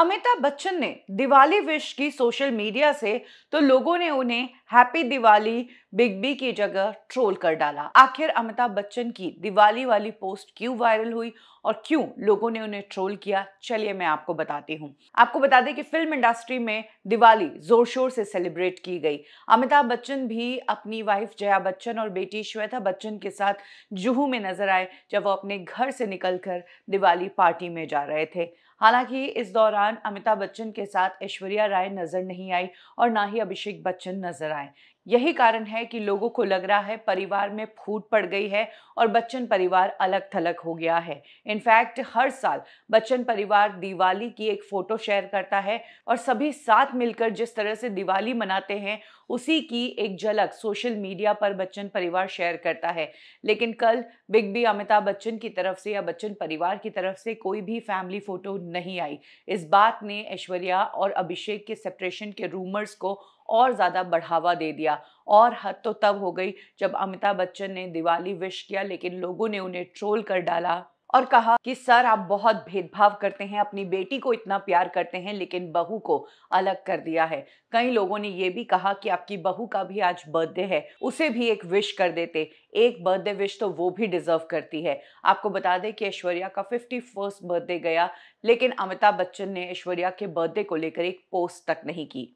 अमिताभ बच्चन ने दिवाली विश की social media से तो लोगों ने उन्हें हैप्पी दिवाली बिग बी की जगह ट्रोल कर डाला आखिर अमिताभ बच्चन की दिवाली वाली पोस्ट क्यों वायरल हुई और क्यों लोगों ने उन्हें ट्रोल किया चलिए मैं आपको बताती हूँ आपको बता दें कि फिल्म इंडस्ट्री में दिवाली जोर शोर से सेलिब्रेट की गई अमिताभ बच्चन भी अपनी वाइफ जया बच्चन और बेटी श्वेता बच्चन के साथ जुहू में नजर आए जब वो अपने घर से निकलकर दिवाली पार्टी में जा रहे थे हालांकि इस दौरान दौरान अमिताभ बच्चन के साथ ऐश्वर्या राय नजर नहीं आई और ना ही अभिषेक बच्चन नजर आए यही कारण है कि लोगों को लग रहा है परिवार में फूट पड़ गई है और बच्चन परिवार अलग थलग हो गया है इनफैक्ट हर साल बच्चन परिवार दिवाली की एक फ़ोटो शेयर करता है और सभी साथ मिलकर जिस तरह से दिवाली मनाते हैं उसी की एक झलक सोशल मीडिया पर बच्चन परिवार शेयर करता है लेकिन कल बिग बी अमिताभ बच्चन की तरफ से या बच्चन परिवार की तरफ से कोई भी फैमिली फ़ोटो नहीं आई इस बात ने ऐश्वर्या और अभिषेक के सेपरेशन के रूमर्स को और ज़्यादा बढ़ावा दे दिया और हद तो तब हो गई जब अमिताभ बच्चन ने दिवाली विश किया लेकिन लोगों ने उन्हें ट्रोल कर डाला और कहा कि सर आप बहुत भेदभाव करते हैं अपनी बेटी को इतना प्यार करते हैं लेकिन बहू को अलग कर दिया है कई लोगों ने यह भी कहा कि आपकी बहू का भी आज बर्थडे है उसे भी एक विश कर देते एक बर्थडे विश तो वो भी डिजर्व करती है आपको बता दें कि ऐश्वर्या का फिफ्टी फर्स्ट बर्थडे गया लेकिन अमिताभ बच्चन ने ऐश्वर्या के बर्थडे को लेकर एक पोस्ट तक नहीं की